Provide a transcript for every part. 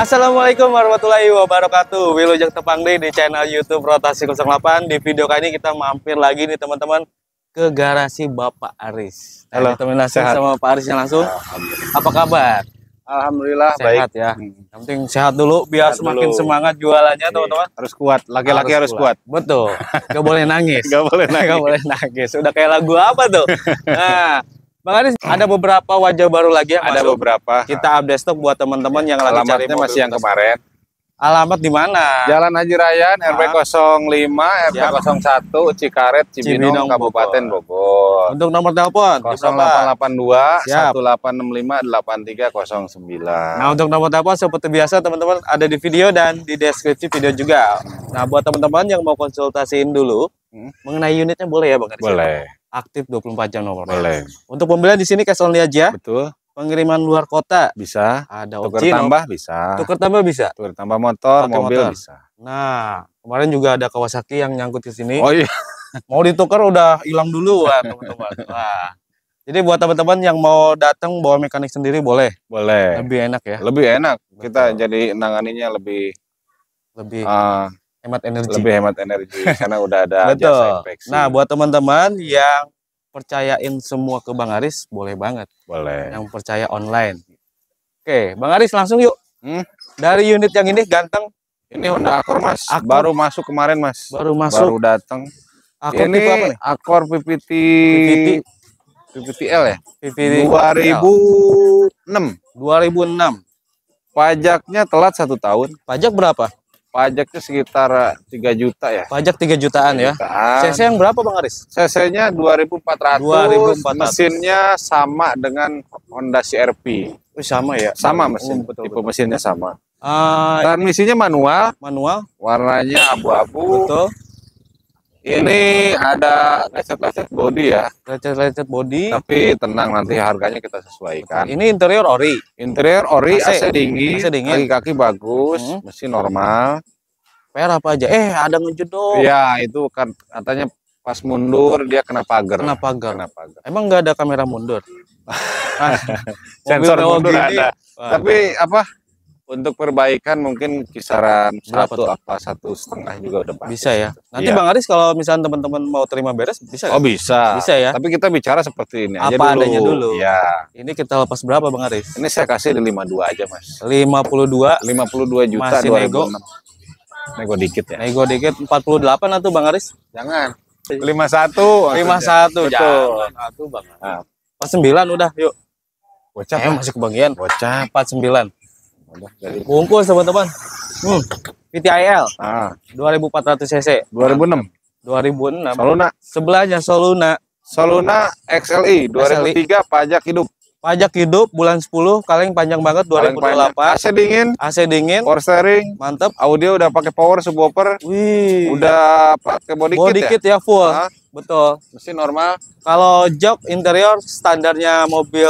Assalamualaikum warahmatullahi wabarakatuh. Wilujeng Tepang di channel YouTube Rotasi 08. Di video kali ini kita mampir lagi nih teman-teman ke garasi Bapak Aris. Nah, Halo, teman -teman, sehat. sama Pak Aris yang langsung. Apa kabar? Alhamdulillah sehat baik. ya. Hmm. Yang penting sehat dulu biar sehat semakin dulu. semangat jualannya iya, teman-teman. Harus kuat, laki-laki harus, harus kuat. kuat. Betul. Gak boleh nangis. Gak boleh nangis. Gak boleh nangis. Udah kayak lagu apa tuh? Nah, Bang Aris, ada beberapa wajah baru lagi ya? Ada masuk. beberapa. Kita update stok buat teman-teman yang lagi cari mobil masih yang kemarin. Alamat di mana? Jalan Haji Rayan, ah. RW 05, RW 01, Cikaret, Cibinong, Cibinong Kabupaten Bogor. Untuk nomor telepon 0882 1865 8309. Nah, untuk nomor telepon seperti biasa teman-teman ada di video dan di deskripsi video juga. Nah, buat teman-teman yang mau konsultasiin dulu hmm? mengenai unitnya boleh ya Bang Aris? Boleh aktif 24 jam nomor. Boleh. Untuk pembelian di sini cash only aja. Betul. Pengiriman luar kota bisa. Ada tukar opsi tambah bisa. Tukar tambah bisa. Tukar tambah motor, Pake mobil motor. bisa. Nah, kemarin juga ada Kawasaki yang nyangkut ke sini. Oh iya. mau ditukar udah hilang dulu wah teman-teman. Jadi buat teman-teman yang mau datang bawa mekanik sendiri boleh. Boleh. Lebih enak ya. Lebih enak. Betul. Kita jadi nanganinya lebih lebih uh, hemat energi. Lebih hemat energi karena udah ada Betul. jasa Nah, buat teman-teman yang percayain semua ke Bang Aris boleh banget. Boleh. Yang percaya online. Oke, Bang Aris langsung yuk. Hmm? Dari unit yang ini ganteng. Ini Honda Akor Mas. Akor. Baru masuk kemarin Mas. Baru masuk. Baru datang. Akor ini apa nih? Akor PPT PPT PPTL ya? PPT 2006. 2006. Pajaknya telat satu tahun. Pajak berapa? pajaknya sekitar 3 eh, juta ya. Pajak 3 jutaan 3 ya. jutaan. CC yang berapa Bang Aris? CC-nya 2400, 2400. Mesinnya sama dengan Honda CRV. Oh, sama ya? Sama oh, mesin. Oh, betul, Tipe betul. mesinnya sama. Uh, ah, Transmisinya manual. Manual. Warnanya abu-abu. Betul. Ini ada lecet-lecet body ya. Lecet-lecet body. Tapi tenang nanti harganya kita sesuaikan. Ini interior ori. Interior ori AC, AC dingin, kaki-kaki bagus, hmm. mesin normal. Per apa aja? Eh, ada dong Ya itu kan katanya pas mundur dia kena pagar. Kena pagar. Kena pagar. Emang nggak ada kamera mundur? Ah, Sensor mundur ada. Wah. Tapi apa? Untuk perbaikan mungkin kisaran Berapa satu apa satu setengah juga udah bagus. Bisa ya. Nanti ya. Bang Aris kalau misalnya teman-teman mau terima beres bisa. Ya? Oh bisa. Bisa ya. Tapi kita bicara seperti ini apa aja dulu. adanya dulu. Ya. Ini kita lepas berapa Bang Aris? Ini saya kasih di dua aja mas. Lima Lima puluh dua. puluh dua juta. Masih 2006. nego. Nego dikit ya. Nego dikit empat puluh delapan atau Bang Aris? Jangan. Lima 51. Lima satu. Jangan. Satu Bang. Aris. sembilan 49 udah yuk. Bocah. Eh, masih kebagian. Bocah. 49 bungkus teman-teman. Hmm. VTIL. Ah. 2400 cc. 2006. 2006. Soluna. Sebelahnya Soluna. Soluna XLI 2003 XLI. pajak hidup. Pajak hidup bulan 10 kaleng panjang banget 2008. Panjang. AC dingin. AC dingin. Power steering. Mantap. Audio udah pakai power subwoofer. Wih. Udah pakai body, body kit, kit ya? ya full. ah. Betul. Mesin normal. Kalau jok interior standarnya mobil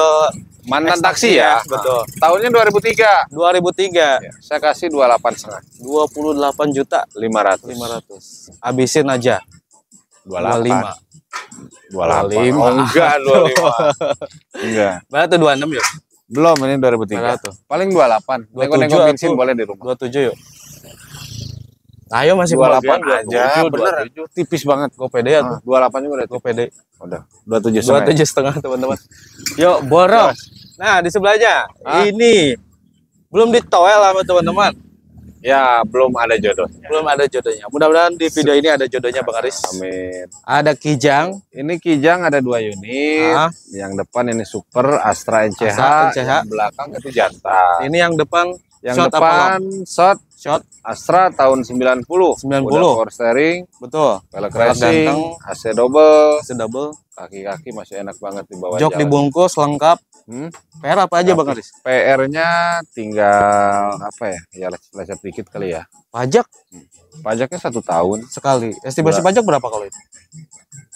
Mantan taksi ya? ya Betul. Ah. Tahunnya 2003. 2003. Ya, saya kasih 28 setengah. 28 juta 500. 500. Habisin aja. 25. 25. Oh, enggak 25. enggak. Berapa tuh 26 yuk? Belum, ini 2003. Berapa tuh? Paling 28. Nego-nego bensin boleh di rumah. 27 yuk. Ayo masih 28 aja, 27, bener. 27. Tipis banget. Gue pede ya tuh. 28 ah, juga udah. Gue pede. Udah. 27 setengah. 27 setengah teman-teman. yuk, borong. Nah, di sebelahnya Hah? ini belum ditoel sama teman-teman. Ya, belum ada jodohnya. Belum ada jodohnya. Mudah-mudahan di video ini ada jodohnya Bang Aris. Amin. Ada Kijang. Ini Kijang ada dua unit. Hah? Yang depan ini Super Astra NCH. Astra NCH. Yang belakang itu jantan. Ini yang depan yang shot depan apa shot Shot Astra tahun 90. 90. Udah power steering. Betul. Velg racing, AC double. AC double. Kaki-kaki masih enak banget di bawah Jok dibungkus lengkap. Hmm? PR apa aja Bang Aris? PR-nya tinggal apa ya? Ya lecet-lecet dikit kali ya. Pajak? Hmm. Pajaknya satu tahun. Sekali. Estimasi pajak berapa kalau itu?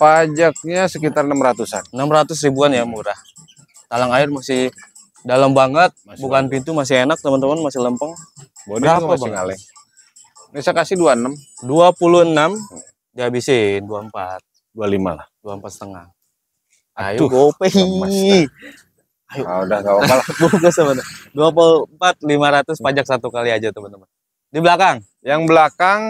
Pajaknya sekitar 600-an. 600 ribuan ya murah. Talang air masih dalam banget, masih bukan pintu masih enak teman-teman, masih lempeng. Bodi Berapa Bang Ale? Ini saya kasih 26. 26 dihabisin 24. 25 lah. 24 setengah. Ayo Aduh, gope. Ayo. Nah, udah enggak apa-apa lah. Buka sebentar. 24 500 pajak satu kali aja teman-teman. Di belakang. Yang belakang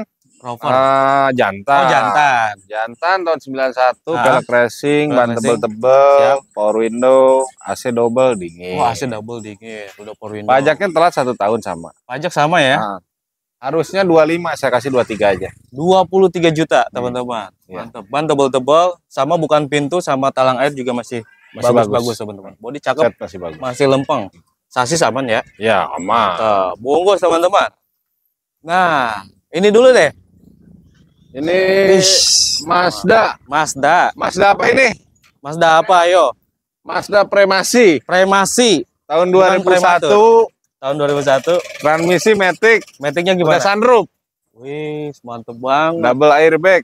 Rover. Ah, jantan. Oh, jantan. Jantan tahun 91, ah. velg racing, ban tebel-tebel, power window, AC double dingin. oh, AC double dingin, udah power window. Pajaknya telat satu tahun sama. Pajak sama ya? Ah. dua harusnya 25, saya kasih 23 aja. 23 juta, hmm. teman-teman. Hmm. Mantap. Ban tebel-tebel, sama bukan pintu sama talang air juga masih masih bagus-bagus teman-teman. Bodi cakep. Set masih bagus. Masih lempeng. Sasis aman ya? Ya, aman. Bungkus teman-teman. Nah, ini dulu deh ini Ish. Mazda. Mazda. Mazda apa ini? Mazda apa, ayo? Mazda Premasi. Premasi. Tahun 2001. satu, Tahun 2001. Transmisi Matic. Maticnya gimana? Udah sunroof. Wih, mantep banget. Double airbag.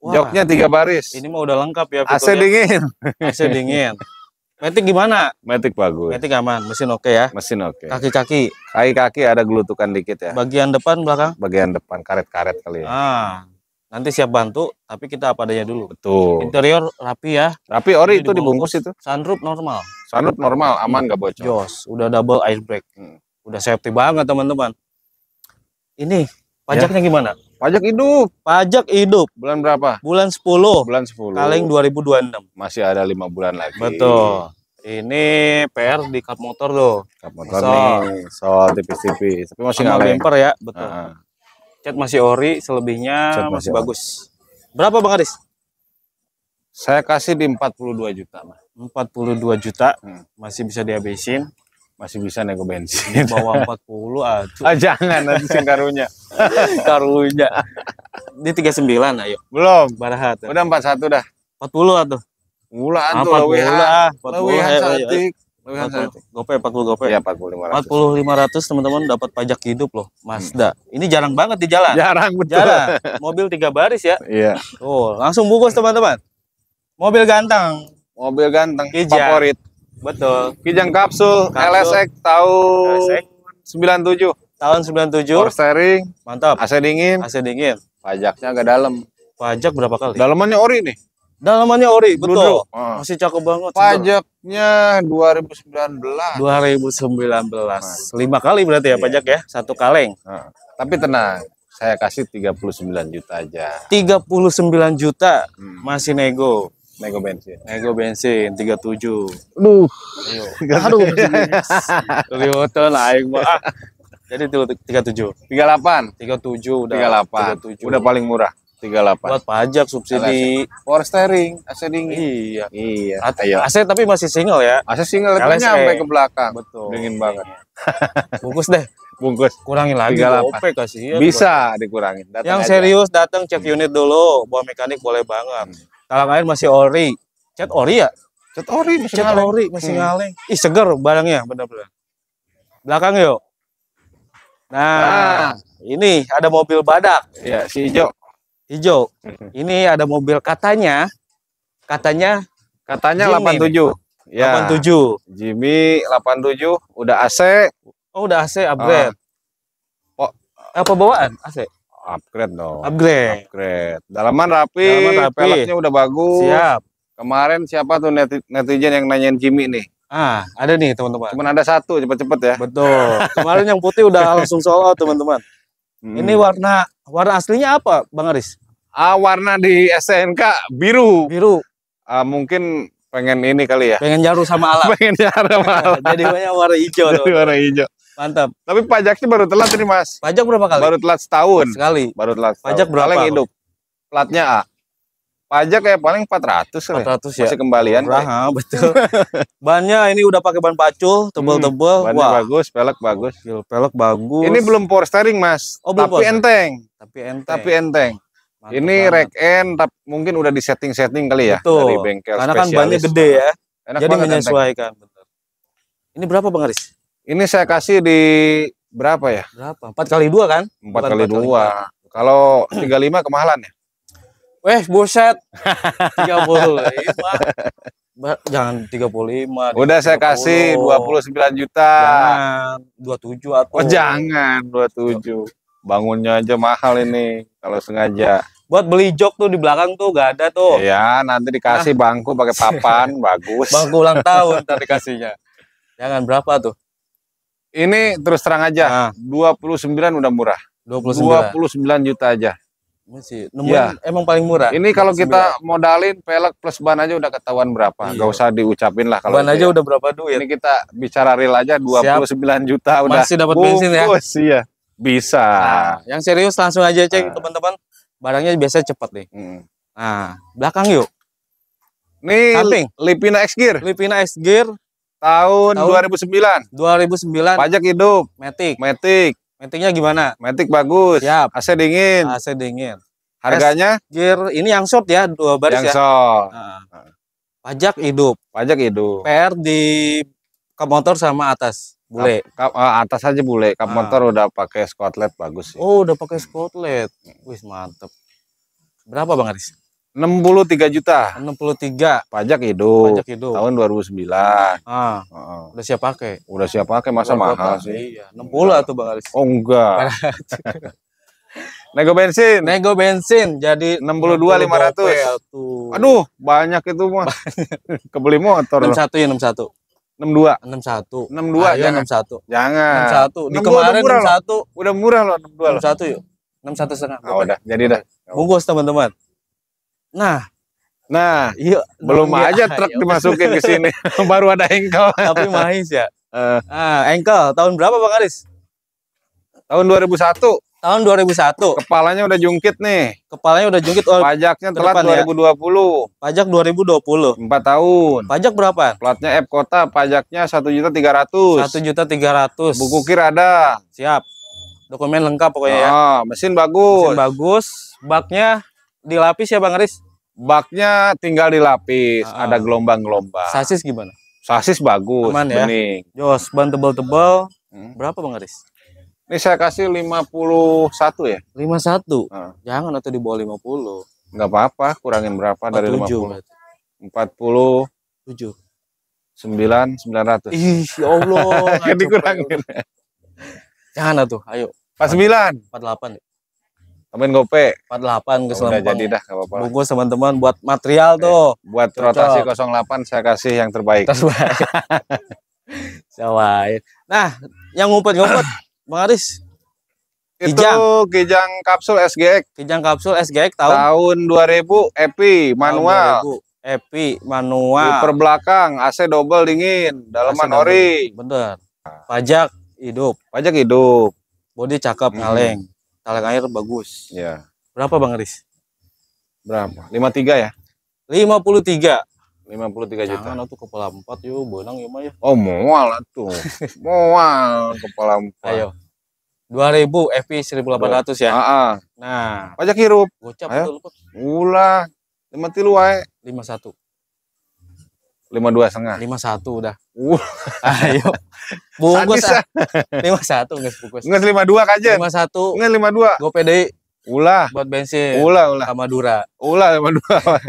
Wah, Joknya tiga baris. Ini mah udah lengkap ya. Fiturnya. AC dingin. AC dingin. Metik gimana? Metik bagus. Metik aman, mesin oke okay ya. Mesin oke. Okay. Kaki-kaki. Kaki-kaki ada gelutukan dikit ya. Bagian depan belakang? Bagian depan karet-karet kali ya. Ah. Nanti siap bantu, tapi kita apa adanya dulu. Betul. Interior rapi ya. Rapi ori itu dibungkus, dibungkus itu. Sunroof normal. Sunroof normal, aman gak bocor. Jos, udah double air brake. Hmm. Udah safety banget teman-teman. Ini ya. pajaknya ya. gimana? Pajak hidup. Pajak hidup. Bulan berapa? Bulan 10. Bulan 10. Kaleng 2026. Masih ada lima bulan lagi. Betul. Ini PR di kap motor loh. Kap motor so. nih. Soal tipis-tipis. Tapi masih ngaleng. bumper ya, betul. Uh. Cat masih ori, selebihnya Cat masih, masih bagus. Berapa Bang Aris? Saya kasih di 42 juta, mas. 42 juta hmm. masih bisa dihabisin masih bisa nego bensin. Bawa 40 aja ah jangan nanti sing karunya. karunya. Di 39 ayo. Belum. Barahat. Ya. Udah 41 dah. 40 atuh. Mulaan ah, tuh lewihan. Lewihan eh, eh. cantik. Lewihan cantik. Gope 40 gope. Iya 40 500. 40 500 teman-teman dapat pajak hidup loh Mazda. Hmm. Ini jarang banget di jalan. Jarang betul. Jarang. Mobil tiga baris ya. Iya. Tuh, langsung bungkus teman-teman. Mobil ganteng. Mobil ganteng Kijang. favorit. Betul. Kijang kapsul, kapsul. LSX tahun LSX. 97. Tahun 97. Power steering. Mantap. AC dingin. AC dingin. Pajaknya agak dalam. Pajak berapa kali? Dalamannya ori nih. Dalamannya ori, betul. Masih ah. cakep banget. Pajaknya 2019. 2019. Lima kali berarti ya yeah. pajak ya? Satu kaleng. Uh. Tapi tenang, saya kasih 39 juta aja. 39 juta hmm. masih nego. Nego bensin. Nego bensin 37. Duh. Aduh. Liwatan lah aing mah. Jadi 37. 38, 37 udah. 38. 37. Udah paling murah. 38. Buat pajak subsidi, LSA. power steering, AC dingin. Iya. Iya. AC, AC tapi masih single ya. AC single tapi e. nyampe ke belakang. Betul. Dingin banget. Bungkus deh bungkus kurangin lagi gope kasih ya, bisa dikurangin datang yang aja. serius datang cek unit dulu buah mekanik boleh banget hmm. Talang air masih ori. Cat ori ya? Cat ori masih Cat ngaleng. ori masih hmm. ngaleng. Ih seger barangnya benar-benar. Belakang yuk. Nah, nah, ini ada mobil badak. Ya, si hijau. Hijau. Hmm. Ini ada mobil katanya katanya katanya Jimmy, 87. Ya. 87. Jimmy 87 udah AC. Oh, udah AC upgrade. Uh, Oh, apa bawaan AC? upgrade dong upgrade upgrade dalaman rapi, dalaman rapi. peleknya udah bagus siap kemarin siapa tuh net netizen yang nanyain Jimmy nih ah ada nih teman-teman cuman ada satu cepet-cepet ya betul kemarin yang putih udah langsung sold teman-teman hmm. ini warna warna aslinya apa Bang Aris ah warna di SNK biru biru ah, mungkin pengen ini kali ya pengen jaru sama alam pengen jaru sama alam jadi banyak warna hijau jadi warna hijau Mantap. Tapi pajaknya baru telat ini, Mas. Pajak berapa kali? Baru telat setahun. Sekali. Baru telat. Setahun. Pajak berapa? Paling hidup. Platnya A. Pajak ya paling 400 kali. 400 ya. Masih kembalian. Ah betul. Bannya ini udah pakai ban pacul, tebel-tebel. Hmm, Wah. bagus, pelek bagus. Gil, pelek bagus. Ini belum power steering, Mas. Oh, belum tapi enteng. Tapi enteng. Tapi enteng. Mantap ini rack end mungkin udah di setting-setting kali ya betul. dari bengkel Karena kan bannya gede ya. Enak Jadi menyesuaikan. Ini berapa Bang Aris? Ini saya kasih di berapa ya? Berapa? Empat kali dua kan? Empat kali dua. Kalau tiga lima kemahalan ya? Weh, buset. Tiga puluh lima. Jangan tiga puluh lima. Udah saya kasih dua puluh sembilan juta. Dua tujuh atau? Oh, jangan tujuh. Bangunnya aja mahal ini kalau sengaja. Buat beli jok tuh di belakang tuh gak ada tuh. Iya, nanti dikasih ah. bangku pakai papan, bagus. Bangku ulang tahun tadi kasihnya. Jangan berapa tuh? Ini terus terang aja, nah. 29 udah murah. 29. 29 juta aja. Masih ya. emang paling murah. Ini kalau 29. kita modalin pelek plus ban aja udah ketahuan berapa. Iya. Gak usah diucapin lah kalau ban aja ya. udah berapa duit. Ini kita bicara real aja 29 Siap. juta udah. Masih dapat bensin ya. iya. Bisa. Nah, yang serius langsung aja cek nah. teman-teman. Barangnya biasa cepat nih. Hmm. Nah, belakang yuk. Nih, Lipina X Gear. Lipina X Gear Tahun, tahun 2009. 2009. Pajak hidup. metik metik metiknya gimana? metik bagus. Siap. AC dingin. AC dingin. Harganya? Gear ini yang short ya, dua baris yang ya. short. Nah. nah. Pajak hidup. Pajak hidup. PR di kap motor sama atas. Bule. Kap, kap, eh, atas aja bule. Kap nah. motor udah pakai skotlet bagus sih. Oh, udah pakai skotlet. Hmm. Wih, mantep. Berapa Bang Aris? 63 juta. 63. Pajak hidup. Pajak hidup. Tahun 2009. Ah. Uh. Udah siap pakai. Udah siap pakai masa Udah mahal sih. Iya, 60 atau Bang Aris. Oh enggak. Nego bensin. Nego bensin jadi 62.500. Ya, Aduh, banyak itu mah. Kebeli motor. 61 ya 61 62. 61. 62 satu enam dua jangan 61. jangan enam satu di kemarin enam udah murah loh 62 loh. 61 yuk 61 setengah oh, udah jadi udah. bungkus teman-teman Nah, nah, iya, belum iya, aja truk iya, dimasukin ke sini, baru ada engkel. Tapi mahis ya. Uh. Nah, engkel tahun berapa Bang Aris? Tahun 2001. Tahun 2001. Kepalanya udah jungkit nih. Kepalanya udah jungkit. Oh, Pajaknya telat ya. ribu 2020. Ya? Pajak 2020. Empat tahun. Pajak berapa? Platnya F kota, pajaknya satu Satu juta juta tiga ratus. tiga ratus. Buku kir ada. Siap. Dokumen lengkap pokoknya oh, ya. Ah, mesin bagus. Mesin bagus, baknya dilapis ya Bang Aris? Baknya tinggal dilapis, uh, ada gelombang-gelombang. Sasis gimana? Sasis bagus, Aman ya. bening. ya? Jos, ban tebal-tebal. Hmm. Berapa Bang Aris? Ini saya kasih 51 ya. 51. Uh. Ah. Jangan atau di bawah 50. Enggak apa-apa, kurangin berapa 47, dari 50? Berarti. 40 7 9 900. Ih, ya Allah. Jadi kurangin. Jangan atuh, ayo. 49. 48. Amin gope. 48 ke Sudah jadi dah, apa-apa. Bungkus teman-teman buat material okay. tuh. Buat Cocok. rotasi 08 saya kasih yang terbaik. Terbaik. Sawain. nah, yang ngumpet-ngumpet, Bang Aris. Itu Kijang. Kijang kapsul SGX. Kijang kapsul SGX tahun? Tahun 2000, EPI, manual. Tahun 2000. EPI manual. Perbelakang belakang, AC double dingin, dalaman ori. Bener. Pajak hidup. Pajak hidup. Body cakep, hmm. ngaleng talang air bagus. Ya. Berapa Bang Aris? Berapa? 53 ya? 53. 53 juta. Jangan tuh kepala empat yuk, benang yuk mah ya. Oh, mual tuh. mual kepala empat. Ayo. 2000 FP 1800 ya. Heeh. Nah, pajak hirup. Gocap betul, Pak. Ulah, lima tilu wae. 51 lima dua setengah lima satu udah uh. ayo bungkus ah. lima satu nggak bungkus nggak lima dua aja lima satu nggak lima dua gue pede ulah buat bensin ulah ulah sama dura ulah lima dua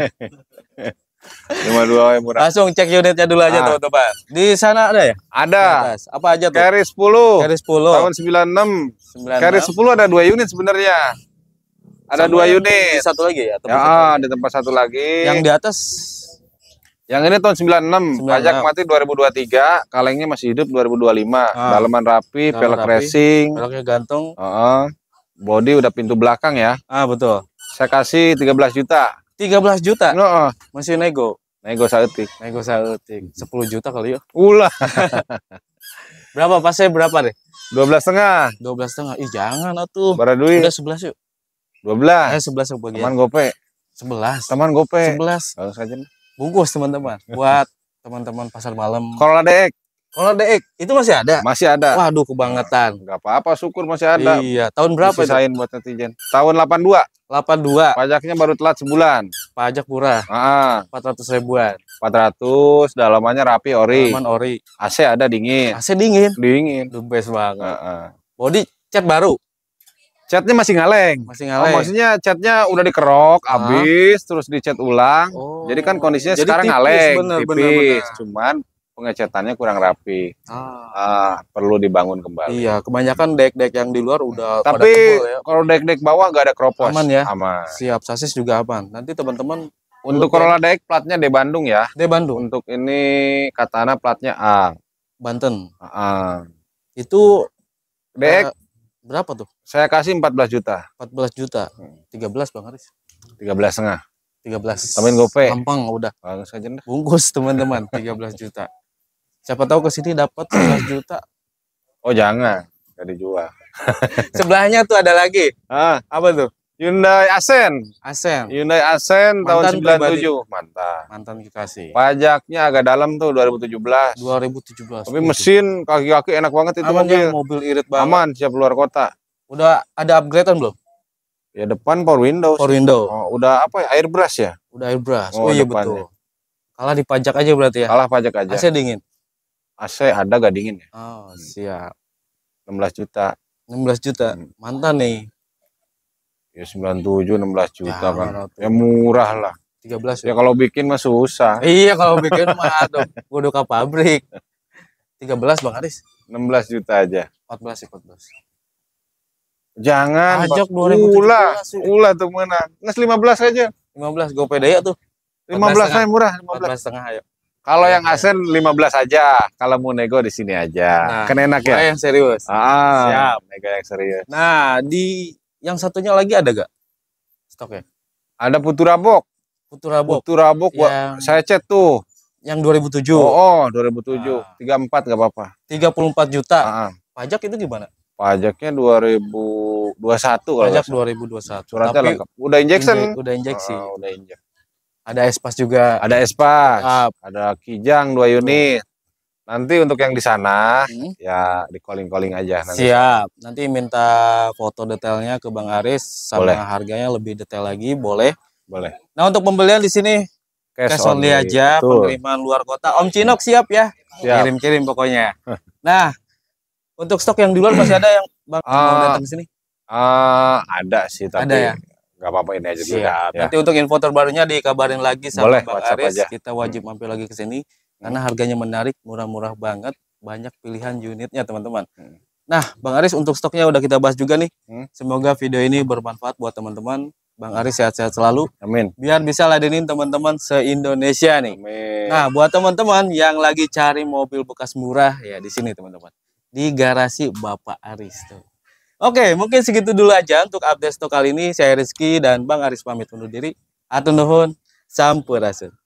lima dua murah langsung cek unitnya dulu aja tuh ah. coba di sana ada ya ada apa aja tuh carry sepuluh carry sepuluh tahun sembilan enam carry sepuluh ada dua unit sebenarnya ada dua unit satu lagi ya ya, di tempat satu lagi yang di atas yang ini tahun 96, 96. pajak mati 2023, kalengnya masih hidup 2025. Ah. Daleman rapi, Dalaman pelek rapi, racing, peleknya gantung. Uh -uh. Body udah pintu belakang ya. Ah, betul. Saya kasih 13 juta. 13 juta? No. Uh. Masih nego. Nego sautik. Nego sautik. 10 juta kali ya. Ulah. berapa pasnya berapa deh? 12 setengah. 12 setengah. Ih, jangan atuh. Berapa duit. Udah 11 yuk. 12. Eh, 11 sebagian. Teman gope. 11. Teman gope. 11. Kalau saja nih bungkus teman-teman buat teman-teman pasar malam kalau ada ek kalau ada ek itu masih ada masih ada waduh kebangetan nggak apa-apa syukur masih ada iya tahun berapa sih sain buat netizen tahun 82 82 pajaknya baru telat sebulan pajak murah ah empat ratus ribuan empat 400 dalamannya rapi ori dalaman ori AC ada dingin AC dingin dingin best banget ah, ah. body cat baru Catnya masih ngaleng. Masih ngaleng. Oh, maksudnya catnya udah dikerok, ah. terus dicat ulang. Oh. Jadi kan kondisinya Jadi sekarang tipis, ngaleng, bener, tipis. Bener, bener. Cuman pengecatannya kurang rapi. Ah. ah, perlu dibangun kembali. Iya, kebanyakan dek-dek yang di luar udah Tapi ya. kalau dek-dek bawah nggak ada kropos. Aman ya? Aman. Siap, sasis juga aman. Nanti teman-teman untuk Corolla dek platnya di Bandung ya. D Bandung. Untuk ini Katana platnya A. Banten. A. Itu dek. uh, eh, Berapa tuh? Saya kasih 14 juta. 14 juta. 13 hmm. Bang Haris. 13 setengah. 13. Temen gopay. Gampang udah. Bagus aja dah. Bungkus teman-teman 13 juta. Siapa tahu ke sini dapat belas juta. Oh, jangan. jadi jual. Sebelahnya tuh ada lagi. Ah, apa tuh? Hyundai Accent. Accent. Hyundai Accent tahun 97. Pribadi. Mantan. Mantan dikasih. Pajaknya agak dalam tuh 2017. 2017. Tapi mesin kaki-kaki enak banget itu Aman ya, mobil. mobil irit banget. Aman siap luar kota. Udah ada upgradean belum? Ya depan power window. Power window. Oh, udah apa ya airbrush ya? Udah airbrush. Oh, oh iya depannya. betul. Kalah dipajak aja berarti ya. Kalah pajak aja. AC dingin. AC ada gak dingin ya? Oh, siap. 16 juta. 16 juta. Hmm. Mantan nih Ya 97 16 juta ya, kan. Tuh. Ya murah lah. 13 ya? ya. kalau bikin mah susah. Iya kalau bikin mah aduh kudu ke pabrik. 13 Bang Aris. 16 juta aja. 14 ya 14. Jangan pajak 2017. Ulah, ulah tuh mana? Nges 15 aja. 15 pede ya tuh. 15 aja murah, 15 setengah ayo. Kalau iya, yang iya. asen 15 aja, kalau mau nego di sini aja. Nah, kan enak ya. yang serius. Ah, siap, nego yang serius. Nah, di yang satunya lagi ada gak? ya? Ada putu rabok. Putu rabok. Putu rabok. yang... saya chat tuh. Yang 2007. Oh, oh 2007. Ah. 34 gak apa-apa. 34 juta. Ah, ah. Pajak itu gimana? Pajaknya 2021 kalau Pajak 2021. Suratnya Tapi lengkap. Udah injection. Inje, udah injeksi. Ah, udah injek. Ada Espas juga. Ada Espas. Ah. Ada Kijang 2 unit. Nanti untuk yang di sana hmm. ya di calling calling aja. Nanti. Siap. Nanti minta foto detailnya ke Bang Aris sama boleh. harganya lebih detail lagi boleh. Boleh. Nah untuk pembelian di sini cash, cash only, only aja Betul. pengiriman luar kota. Om Cinok siap ya? Kirim-kirim pokoknya. nah untuk stok yang di luar masih ada yang Bang uh, datang ke sini? Uh, ada sih tapi ada ya? nggak apa-apa ini aja Siap. Ya. Nanti untuk info terbarunya dikabarin lagi sama Boleh, Bang Aris. Aja. Kita wajib mampir lagi ke sini karena hmm. harganya menarik, murah-murah banget, banyak pilihan unitnya teman-teman. Hmm. Nah, Bang Aris untuk stoknya udah kita bahas juga nih. Hmm. Semoga video ini bermanfaat buat teman-teman. Bang Aris sehat-sehat selalu. Amin. Biar bisa ladenin teman-teman se-Indonesia nih. Amin. Nah, buat teman-teman yang lagi cari mobil bekas murah ya di sini teman-teman. Di garasi Bapak Aris tuh. Oke, mungkin segitu dulu aja untuk update stok kali ini. Saya Rizky dan Bang Aris pamit undur diri. Atun nuhun, sampurasun.